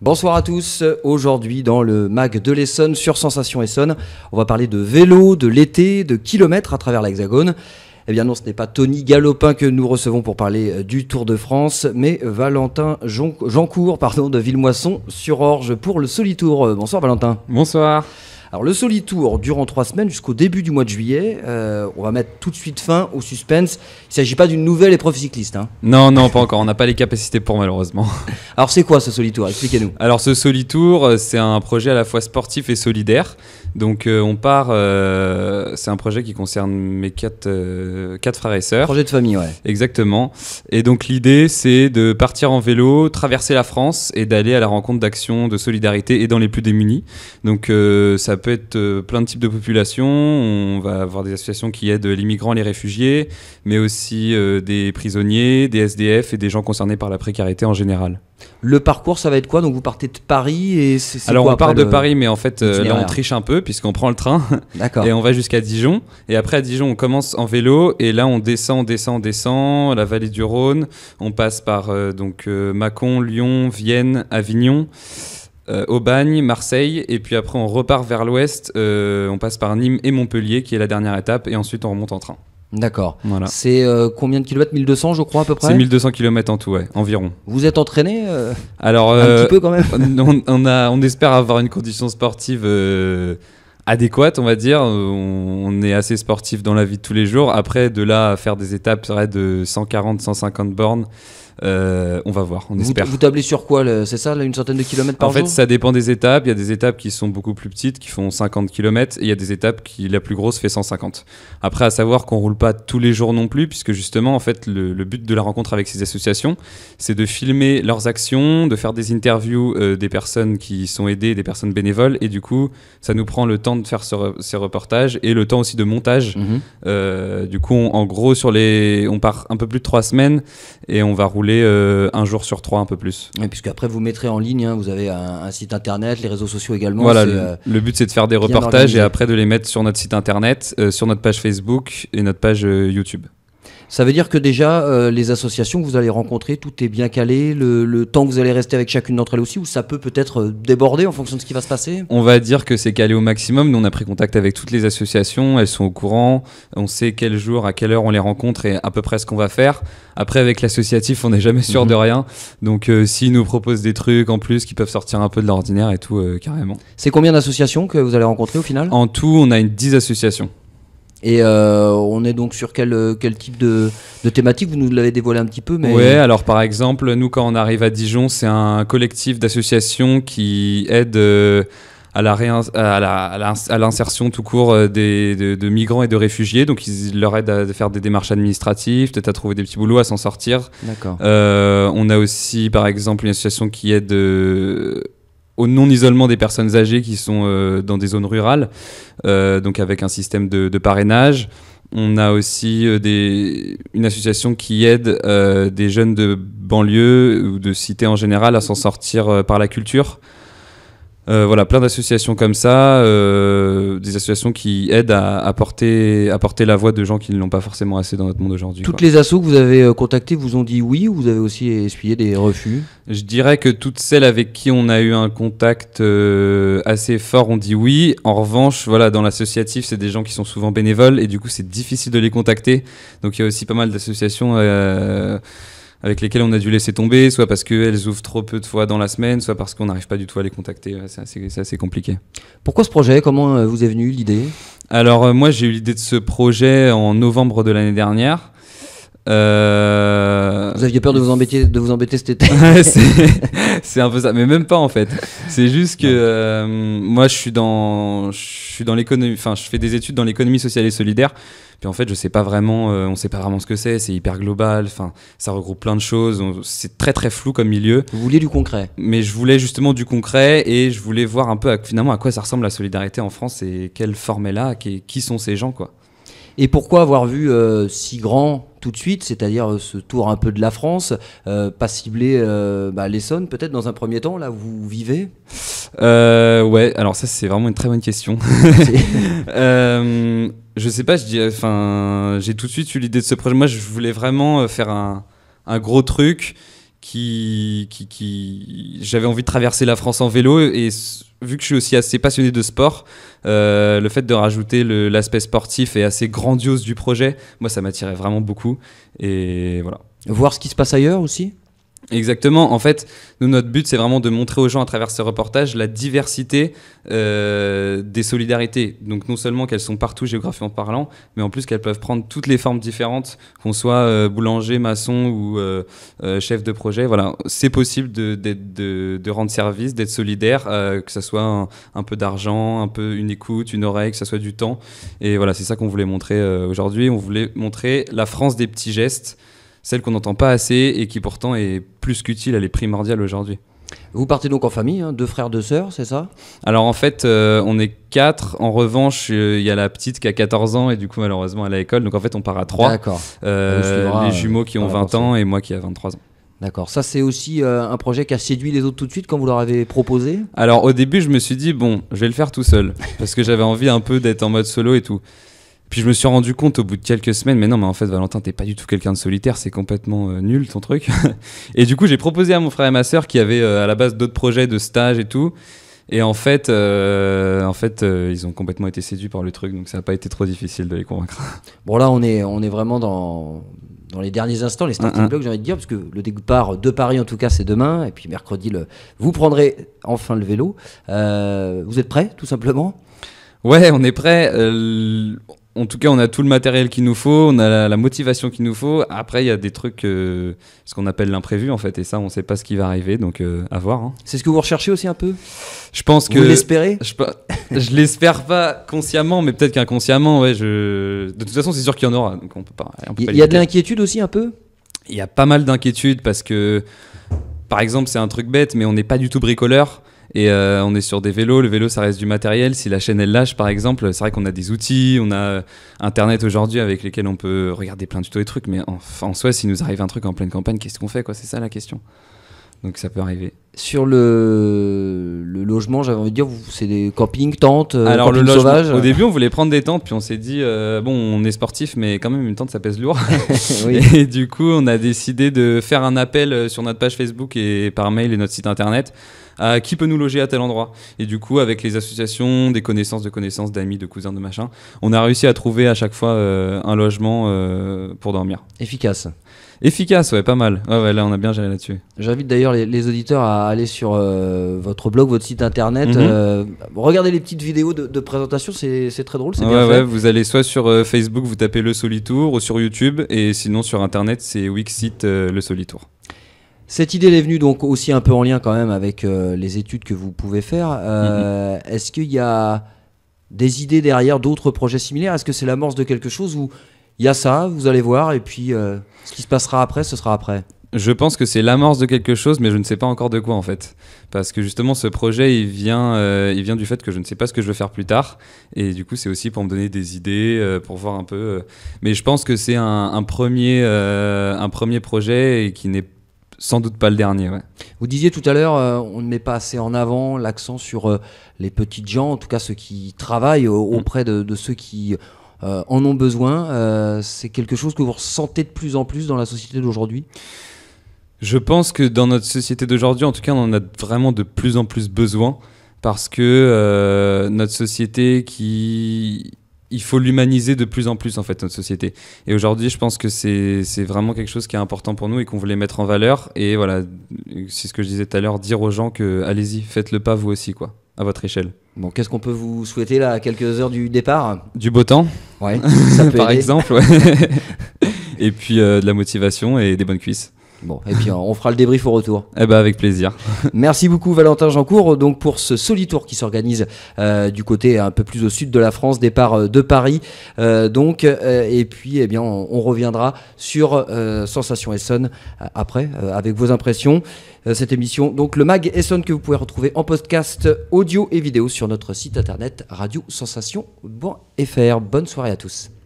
Bonsoir à tous. Aujourd'hui, dans le mag de l'Essonne sur Sensation Essonne, on va parler de vélo, de l'été, de kilomètres à travers l'Hexagone. Eh bien non, ce n'est pas Tony Galopin que nous recevons pour parler euh, du Tour de France, mais Valentin Jeancourt, pardon, de Villemoisson sur Orge pour le Solitour. Euh, bonsoir Valentin. Bonsoir. Alors le Solitour, durant trois semaines, jusqu'au début du mois de juillet, euh, on va mettre tout de suite fin au suspense. Il ne s'agit pas d'une nouvelle épreuve cycliste. Hein. Non, non, pas encore. On n'a pas les capacités pour malheureusement. Alors c'est quoi ce Solitour Expliquez-nous. Alors ce Solitour, euh, c'est un projet à la fois sportif et solidaire. Donc euh, on part, c'est un projet qui concerne mes quatre, quatre frères et sœurs. Projet de famille, ouais. Exactement. Et donc l'idée, c'est de partir en vélo, traverser la France et d'aller à la rencontre d'actions de solidarité et dans les plus démunis. Donc ça ça peut être euh, plein de types de populations. On va avoir des associations qui aident les migrants, les réfugiés, mais aussi euh, des prisonniers, des SDF et des gens concernés par la précarité en général. Le parcours, ça va être quoi Donc vous partez de Paris et c'est Alors on part de Paris, mais en fait euh, là on triche un peu puisqu'on prend le train et on va jusqu'à Dijon. Et après à Dijon, on commence en vélo et là on descend, descend, descend la vallée du Rhône. On passe par donc Mâcon, Lyon, Vienne, Avignon. Euh, Aubagne, Marseille, et puis après on repart vers l'ouest, euh, on passe par Nîmes et Montpellier, qui est la dernière étape, et ensuite on remonte en train. D'accord. C'est euh, combien de kilomètres 1200, je crois, à peu près C'est 1200 kilomètres en tout, ouais, environ. Vous êtes entraîné Alors, Un petit peu quand même on, a, on espère avoir une condition sportive adéquate, on va dire. On, est assez sportif dans la vie de tous les jours. Après, de là à faire des étapes, de 140, 150 bornes. Euh, on va voir, on espère. Vous tablez sur quoi C'est ça, une centaine de kilomètres par jour En fait, ça dépend des étapes. Il y a des étapes qui sont beaucoup plus petites, qui font 50 kilomètres et il y a des étapes qui, la plus grosse, fait 150. Après, à savoir qu'on roule pas tous les jours non plus, puisque justement, en fait, le, but de la rencontre avec ces associations, c'est de filmer leurs actions, de faire des interviews euh, des personnes qui sont aidées, des personnes bénévoles, et du coup, ça nous prend le temps de faire ces reportages et le temps aussi de montage. Mhm. Euh, du coup, en gros, sur les, on part un peu plus de trois semaines et on va rouler euh, un jour sur trois, un peu plus. Et puisque après vous mettrez en ligne, hein, vous avez un, site internet, les réseaux sociaux également. Voilà, euh, le, but c'est de faire des reportages et après de les mettre sur notre site internet, euh, sur notre page Facebook et notre page YouTube. Ça veut dire que déjà, euh, les associations que vous allez rencontrer, tout est bien calé, le, temps que vous allez rester avec chacune d'entre elles aussi, ou ça peut peut-être euh, déborder en fonction de ce qui va se passer On va dire que c'est calé au maximum. Nous, on a pris contact avec toutes les associations, elles sont au courant, on sait quel jour, à quelle heure on les rencontre et à peu près ce qu'on va faire. Après, avec l'associatif, on n'est jamais sûr de mhm. rien. Donc, euh, s'ils nous proposent des trucs en plus qui peuvent sortir un peu de l'ordinaire et tout, carrément. C'est combien d'associations que vous allez rencontrer au final En tout, on a une 10 associations. Et euh, on est donc sur quel, euh, quel type de, de thématique Vous nous l'avez dévoilé un petit peu. Mais... Oui, alors par exemple, nous quand on arrive à Dijon, c'est un collectif d'associations qui aide euh, à l'insertion la, à la, tout court des, de, migrants et de réfugiés. Donc ils leur aident à faire des démarches administratives, peut-être à trouver des petits boulots, à s'en sortir. D'accord. on a aussi par exemple une association qui aide au non-isolement des personnes âgées qui sont euh, dans des zones rurales, euh, donc avec un système de, parrainage. On a aussi euh, une association qui aide des jeunes de banlieue ou de cité en général à s'en sortir par la culture. Euh, voilà, plein d'associations comme ça, euh, des associations qui aident à, apporter porter, la voix de gens qui ne l'ont pas forcément assez dans notre monde aujourd'hui. Toutes les assos que vous avez euh, contactées vous ont dit oui ou vous avez aussi essuyé des refus Je dirais que toutes celles avec qui on a eu un contact assez fort ont dit oui. En revanche, voilà, dans l'associatif, c'est des gens qui sont souvent bénévoles et du coup, c'est difficile de les contacter. Donc il y a aussi pas mal d'associations avec lesquelles on a dû laisser tomber, soit parce qu'elles ouvrent trop peu de fois dans la semaine, soit parce qu'on n'arrive pas du tout à les contacter. c'est assez, compliqué. Pourquoi ce projet Comment euh, vous est venue l'idée Alors euh, moi j'ai eu l'idée de ce projet en novembre de l'année dernière. Euh, vous aviez peur de vous embêter, de vous embêter cet été C'est un peu ça, mais même pas en fait. C'est juste que euh, moi, je suis dans, je suis dans l'économie, enfin, je fais des études dans l'économie sociale et solidaire. Puis en fait, je sais pas vraiment, euh, on sait pas vraiment ce que c'est. C'est hyper global. Enfin, ça regroupe plein de choses. C'est très très flou comme milieu. Vous vouliez du concret. Mais je voulais justement du concret et je voulais voir un peu finalement à quoi ça ressemble la solidarité en France et quelle forme elle a, qui, qui sont ces gens quoi. Et pourquoi avoir vu euh, si grand tout de suite, c'est-à-dire euh, ce tour un peu de la France, euh, pas ciblé bah, l'Essonne peut-être dans un premier temps, là où vous vivez Ouais, alors ça c'est vraiment une très bonne question. je sais pas, je enfin, j'ai tout de suite eu l'idée de ce projet. Moi je voulais vraiment faire un, un gros truc qui, qui, qui... j'avais envie de traverser la France en vélo et vu que je suis aussi assez passionné de sport, euh, le fait de rajouter l'aspect sportif et assez grandiose du projet, moi ça m'attirait vraiment beaucoup et voilà. Voir ce qui se passe ailleurs aussi Exactement. En fait, nous, notre but, c'est vraiment de montrer aux gens à travers ce reportage la diversité euh, des solidarités. Donc, non seulement qu'elles sont partout géographiquement parlant, mais en plus qu'elles peuvent prendre toutes les formes différentes, qu'on soit euh, boulanger, maçon ou euh, chef de projet. Voilà, c'est possible de, rendre service, d'être solidaire, que ce soit un, un peu d'argent, un peu une écoute, une oreille, que ce soit du temps. Et voilà, c'est ça qu'on voulait montrer aujourd'hui. On voulait montrer la France des petits gestes celle qu'on n'entend pas assez et qui pourtant est plus qu'utile, elle est primordiale aujourd'hui. Vous partez donc en famille, hein, deux frères, deux sœurs, c'est ça Alors en fait, euh, on est quatre. En revanche, euh, il y a la petite qui a 14 ans et du coup, malheureusement, elle est à l'école. Donc en fait, on part à trois. D'accord. Euh, ah, les jumeaux qui ont 20 ans et moi qui ai 23 ans. D'accord. Ça, c'est aussi un projet qui a séduit les autres tout de suite quand vous leur avez proposé Alors, au début, je me suis dit, bon, je vais le faire tout seul. parce que j'avais envie un peu d'être en mode solo et tout. Puis je me suis rendu compte au bout de quelques semaines, mais non, mais en fait, Valentin, t'es pas du tout quelqu'un de solitaire, c'est complètement euh, nul ton truc. et du coup, j'ai proposé à mon frère et ma sœur qui avaient euh, à la base d'autres projets de stage et tout. Et en fait, euh, en fait ils ont complètement été séduits par le truc, donc ça n'a pas été trop difficile de les convaincre. Bon, là, on est, on est vraiment dans, dans les derniers instants, les starting blocks, j'ai envie de dire, parce que le départ de Paris, en tout cas, c'est demain. Et puis mercredi, le, vous prendrez enfin le vélo. vous êtes prêts, tout simplement Ouais, on est prêt. Euh, en tout cas, on a tout le matériel qu'il nous faut, on a la, motivation qu'il nous faut. Après, il y a des trucs, euh, ce qu'on appelle l'imprévu en fait, et ça, on ne sait pas ce qui va arriver, donc euh, à voir. Hein. C'est ce que vous recherchez aussi un peu Je pense que. Vous l'espérez Je, ne l'espère pas consciemment, mais peut-être qu'inconsciemment, ouais. Je... De toute façon, c'est sûr qu'il y en aura, donc on peut pas. Il y, a de l'inquiétude aussi un peu Il y a pas mal d'inquiétude parce que, par exemple, c'est un truc bête, mais on n'est pas du tout bricoleur. Et euh, on est sur des vélos, le vélo ça reste du matériel. Si la chaîne elle lâche par exemple, c'est vrai qu'on a des outils, on a euh, internet aujourd'hui avec lesquels on peut regarder plein de tutos et trucs, mais en, soi, s'il nous arrive un truc en pleine campagne, qu'est-ce qu'on fait quoi C'est ça la question. Donc ça peut arriver. Sur le, logement, j'avais envie de dire, c'est des campings, tentes, euh, Alors, Au début, on voulait prendre des tentes, puis on s'est dit, euh, bon, on est sportif, mais quand même, une tente, ça pèse lourd. Et du coup, on a décidé de faire un appel euh, sur notre page Facebook et par mail et notre site internet à qui peut nous loger à tel endroit. Et du coup, avec les associations, des connaissances de connaissances, d'amis, de cousins, de machin, on a réussi à trouver à chaque fois un logement pour dormir. Efficace. Efficace, ouais, pas mal. Ouais, ouais, là, on a bien géré là-dessus. J'invite d'ailleurs les, auditeurs à aller sur euh, votre blog, votre site internet. Mhm. Euh, regardez les petites vidéos de, présentation, c'est très drôle, c'est ouais, ouais, Vous allez soit sur euh, Facebook, vous tapez Le Solitour, ou sur YouTube, et sinon sur internet, c'est Wixit Le Solitour. Cette idée est venue donc aussi un peu en lien quand même avec les études que vous pouvez faire. Mhm. Est-ce qu'il y a des idées derrière d'autres projets similaires Est-ce que c'est l'amorce de quelque chose ou il y a ça, vous allez voir, et puis euh, ce qui se passera après, ce sera après. Je pense que c'est l'amorce de quelque chose, mais je ne sais pas encore de quoi en fait. Parce que justement, ce projet, il vient, euh, il vient du fait que je ne sais pas ce que je veux faire plus tard. Et du coup, c'est aussi pour me donner des idées, euh, pour voir un peu. Mais je pense que c'est un, premier, un premier projet et qui n'est sans doute pas le dernier. Vous disiez tout à l'heure, on ne met pas assez en avant l'accent sur les petites gens, en tout cas ceux qui travaillent mm. auprès de, de ceux qui euh, en ont besoin. Euh, c'est quelque chose que vous ressentez de plus en plus dans la société d'aujourd'hui. Je pense que dans notre société d'aujourd'hui, en tout cas, on en a vraiment de plus en plus besoin parce que euh, notre société qui il faut l'humaniser de plus en plus en fait notre société et aujourd'hui je pense que c'est vraiment quelque chose qui est important pour nous et qu'on voulait mettre en valeur et voilà c'est ce que je disais tout à l'heure dire aux gens que allez-y faites le pas vous aussi quoi à votre échelle Bon, qu'est-ce qu'on peut vous souhaiter là à quelques heures du départ Du beau temps. Ouais, Par exemple, Et puis euh, de la motivation et des bonnes cuisses. Bon, et puis on fera le débrief au retour. Eh ben avec plaisir. Merci beaucoup Valentin Jeancourt, donc pour ce solitour qui s'organise euh, du côté un peu plus au sud de la France, départ euh, de Paris. Euh, donc et puis eh bien on, reviendra sur Sensation Essonne après avec vos impressions. cette émission donc le mag Essonne que vous pouvez retrouver en podcast audio et vidéo sur notre site internet radio sensation.fr. Bonne soirée à tous.